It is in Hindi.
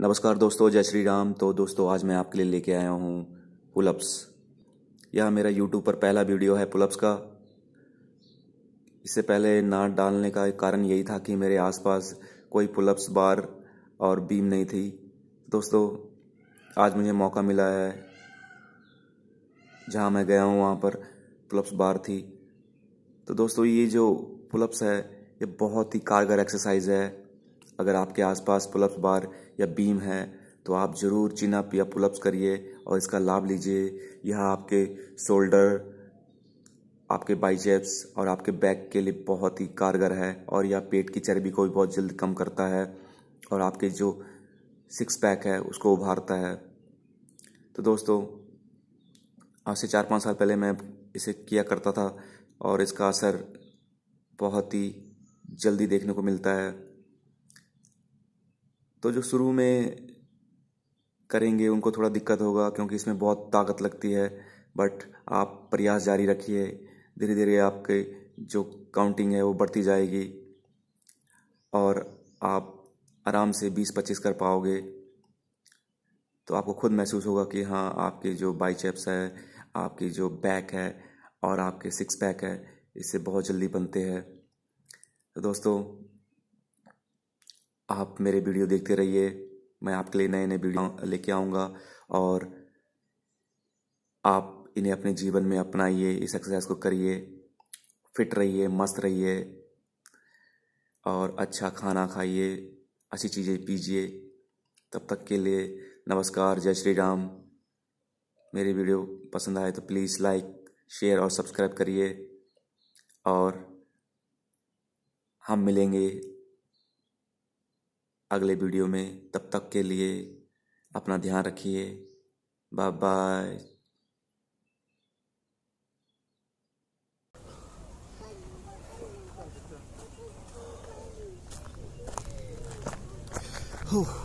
नमस्कार दोस्तों जय श्री राम तो दोस्तों आज मैं आपके लिए लेके आया हूँ पुलअप्स यह मेरा यूट्यूब पर पहला वीडियो है पुलअप्स का इससे पहले नाट डालने का कारण यही था कि मेरे आसपास कोई पुलअप्स बार और बीम नहीं थी दोस्तों आज मुझे मौका मिला है जहाँ मैं गया हूँ वहाँ पर पुलअप्स बार थी तो दोस्तों ये जो पुलअप्स है ये बहुत ही कारगर एक्सरसाइज है अगर आपके आसपास पुलअप बार या बीम है तो आप ज़रूर चिन अप या पुलअप्स करिए और इसका लाभ लीजिए यह आपके शोल्डर आपके बाइजेप्स और आपके बैक के लिए बहुत ही कारगर है और यह पेट की चर्बी को भी बहुत जल्द कम करता है और आपके जो सिक्स पैक है उसको उभारता है तो दोस्तों आज से चार पाँच साल पहले मैं इसे किया करता था और इसका असर बहुत ही जल्दी देखने को मिलता है तो जो शुरू में करेंगे उनको थोड़ा दिक्कत होगा क्योंकि इसमें बहुत ताकत लगती है बट आप प्रयास जारी रखिए धीरे धीरे आपके जो काउंटिंग है वो बढ़ती जाएगी और आप आराम से 20-25 कर पाओगे तो आपको खुद महसूस होगा कि हाँ आपके जो बाइचेप्स है आपकी जो बैक है और आपके सिक्स पैक है इससे बहुत जल्दी बनते हैं तो दोस्तों आप मेरे वीडियो देखते रहिए मैं आपके लिए नए नए वीडियो लेके आऊँगा और आप इन्हें अपने जीवन में अपनाइए इस एक्सरसाइज को करिए फिट रहिए मस्त रहिए और अच्छा खाना खाइए अच्छी चीज़ें पीजिए तब तक के लिए नमस्कार जय श्री राम मेरी वीडियो पसंद आए तो प्लीज़ लाइक शेयर और सब्सक्राइब करिए और हम मिलेंगे अगले वीडियो में तब तक के लिए अपना ध्यान रखिए बाय बाय Whew.